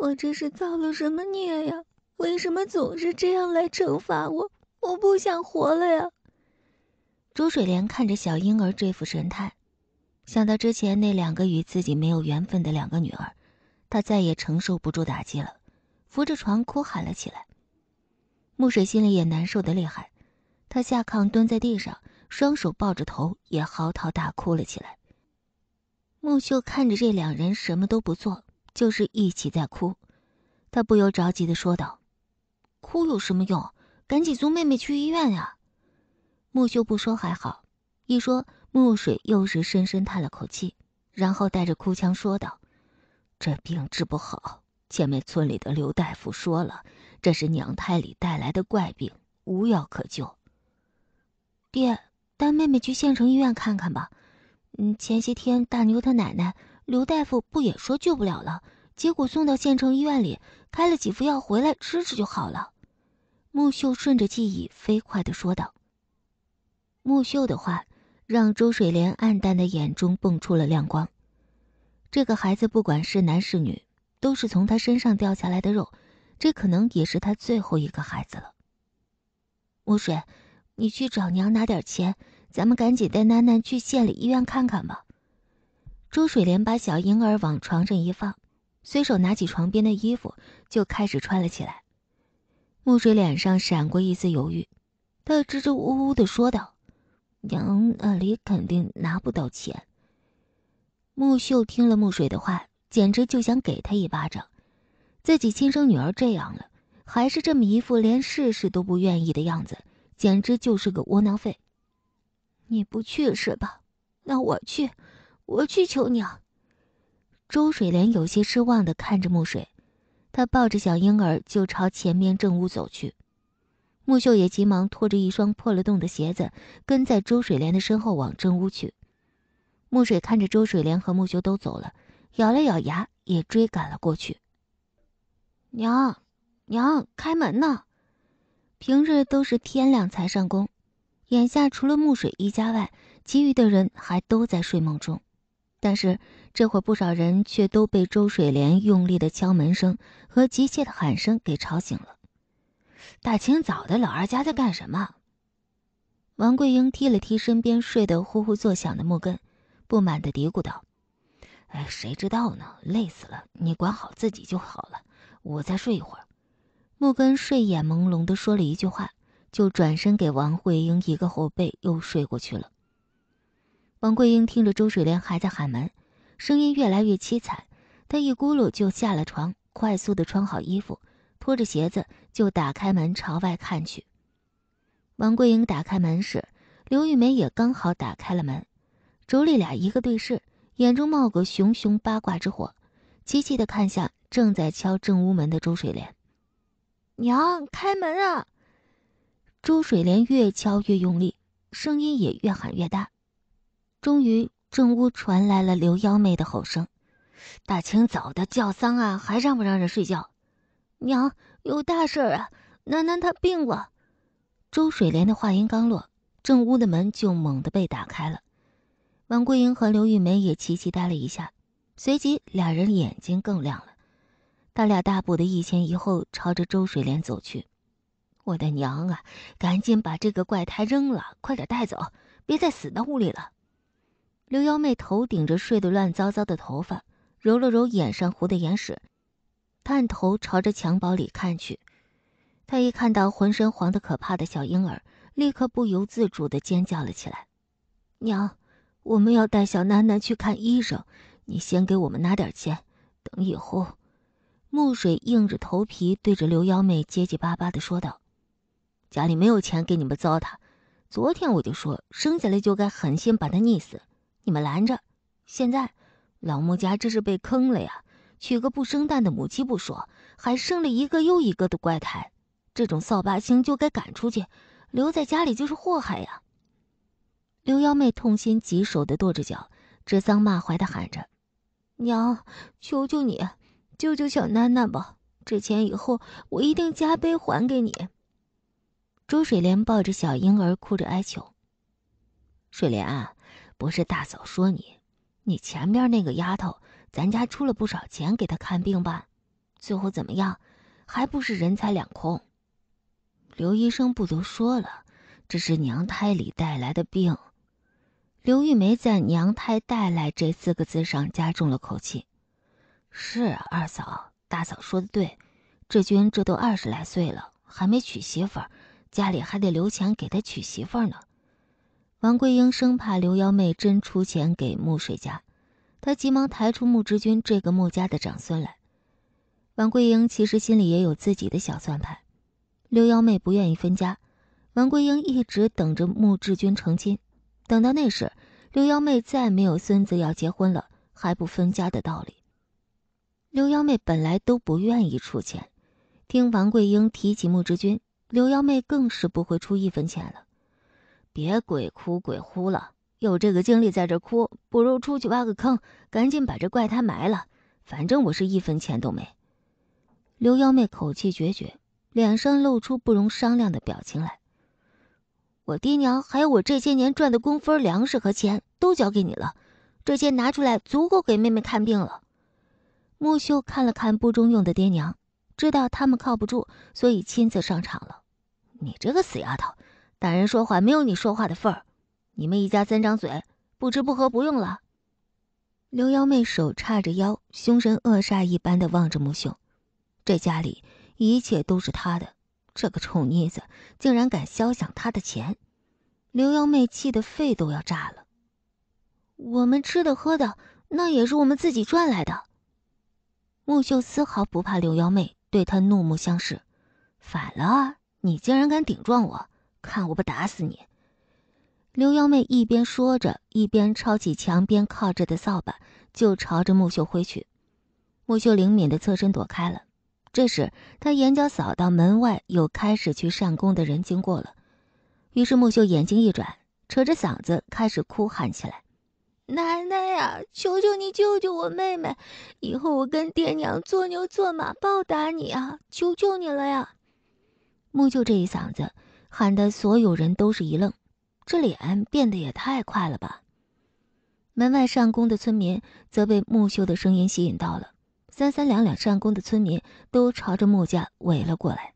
我这是造了什么孽呀？为什么总是这样来惩罚我？我不想活了呀！朱水莲看着小婴儿这副神态，想到之前那两个与自己没有缘分的两个女儿，她再也承受不住打击了，扶着床哭喊了起来。木水心里也难受的厉害，他下炕蹲在地上，双手抱着头也嚎啕大哭了起来。木秀看着这两人什么都不做。就是一起在哭，他不由着急的说道：“哭有什么用？赶紧送妹妹去医院呀！”木秀不说还好，一说墨水又是深深叹了口气，然后带着哭腔说道：“这病治不好，前面村里的刘大夫说了，这是娘胎里带来的怪病，无药可救。”爹，带妹妹去县城医院看看吧。嗯，前些天大牛他奶奶。刘大夫不也说救不了了？结果送到县城医院里，开了几副药回来吃吃就好了。木秀顺着记忆飞快的说道。木秀的话，让周水莲暗淡的眼中蹦出了亮光。这个孩子不管是男是女，都是从他身上掉下来的肉，这可能也是他最后一个孩子了。木水，你去找娘拿点钱，咱们赶紧带楠楠去县里医院看看吧。朱水莲把小婴儿往床上一放，随手拿起床边的衣服就开始穿了起来。木水脸上闪过一丝犹豫，他支支吾吾的说道：“娘那里肯定拿不到钱。”木秀听了木水的话，简直就想给他一巴掌。自己亲生女儿这样了，还是这么一副连试试都不愿意的样子，简直就是个窝囊废。你不去是吧？那我去。我去求娘。周水莲有些失望的看着木水，她抱着小婴儿就朝前面正屋走去。木秀也急忙拖着一双破了洞的鞋子，跟在周水莲的身后往正屋去。木水看着周水莲和木秀都走了，咬了咬牙，也追赶了过去。娘，娘，开门呐！平日都是天亮才上工，眼下除了木水一家外，其余的人还都在睡梦中。但是这会儿，不少人却都被周水莲用力的敲门声和急切的喊声给吵醒了。大清早的，老二家在干什么？王桂英踢了踢身边睡得呼呼作响的木根，不满的嘀咕道：“哎，谁知道呢？累死了，你管好自己就好了，我再睡一会儿。”木根睡眼朦胧的说了一句话，就转身给王桂英一个后背，又睡过去了。王桂英听着周水莲还在喊门，声音越来越凄惨，她一咕噜就下了床，快速的穿好衣服，拖着鞋子就打开门朝外看去。王桂英打开门时，刘玉梅也刚好打开了门，妯娌俩一个对视，眼中冒个熊熊八卦之火，齐齐的看向正在敲正屋门的周水莲：“娘，开门啊！”周水莲越敲越用力，声音也越喊越大。终于，正屋传来了刘幺妹的吼声：“大清早的叫丧啊，还让不让人睡觉？”娘，有大事儿啊！囡囡她病了。周水莲的话音刚落，正屋的门就猛地被打开了。王桂英和刘玉梅也齐齐呆了一下，随即俩人眼睛更亮了。他俩大步的一前一后朝着周水莲走去。“我的娘啊！赶紧把这个怪胎扔了，快点带走，别再死到屋里了。”刘幺妹头顶着睡得乱糟糟的头发，揉了揉眼上糊的眼屎，探头朝着襁褓里看去。她一看到浑身黄的可怕的小婴儿，立刻不由自主的尖叫了起来。“娘，我们要带小囡囡去看医生，你先给我们拿点钱，等以后。”木水硬着头皮对着刘幺妹结结巴巴的说道：“家里没有钱给你们糟蹋，昨天我就说生下来就该狠心把他溺死。”你们拦着！现在，老木家这是被坑了呀！娶个不生蛋的母鸡不说，还生了一个又一个的怪胎，这种扫把星就该赶出去，留在家里就是祸害呀！刘幺妹痛心疾首的跺着脚，指桑骂槐的喊着：“娘，求求你，救救小囡囡吧！这钱以后我一定加倍还给你。”朱水莲抱着小婴儿哭着哀求：“水莲啊！”不是大嫂说你，你前边那个丫头，咱家出了不少钱给她看病吧，最后怎么样，还不是人财两空。刘医生不都说了，这是娘胎里带来的病。刘玉梅在“娘胎带来”这四个字上加重了口气。是啊，二嫂、大嫂说的对，志军这都二十来岁了，还没娶媳妇儿，家里还得留钱给他娶媳妇儿呢。王桂英生怕刘幺妹真出钱给穆水家，她急忙抬出穆志军这个穆家的长孙来。王桂英其实心里也有自己的小算盘。刘幺妹不愿意分家，王桂英一直等着穆志军成亲，等到那时，刘幺妹再没有孙子要结婚了，还不分家的道理。刘幺妹本来都不愿意出钱，听王桂英提起穆志军，刘幺妹更是不会出一分钱了。别鬼哭鬼呼了，有这个精力在这哭，不如出去挖个坑，赶紧把这怪胎埋了。反正我是一分钱都没。刘幺妹口气决绝，脸上露出不容商量的表情来。我爹娘还有我这些年赚的工分、粮食和钱都交给你了，这些拿出来足够给妹妹看病了。木秀看了看不中用的爹娘，知道他们靠不住，所以亲自上场了。你这个死丫头！大人说话没有你说话的份儿，你们一家三张嘴，不吃不喝不用了。刘幺妹手叉着腰，凶神恶煞一般的望着木秀。这家里一切都是他的，这个臭妮子竟然敢消想他的钱！刘幺妹气得肺都要炸了。我们吃的喝的那也是我们自己赚来的。木秀丝毫不怕刘幺妹对他怒目相视，反了，你竟然敢顶撞我！看我不打死你！刘幺妹一边说着，一边抄起墙边靠着的扫把，就朝着木秀挥去。木秀灵敏的侧身躲开了。这时，他眼角扫到门外有开始去上工的人经过了，于是木秀眼睛一转，扯着嗓子开始哭喊起来：“奶奶呀，求求你救救我妹妹！以后我跟爹娘做牛做马报答你啊！求求你了呀！”木秀这一嗓子。喊的所有人都是一愣，这脸变得也太快了吧。门外上工的村民则被木秀的声音吸引到了，三三两两上工的村民都朝着木家围了过来。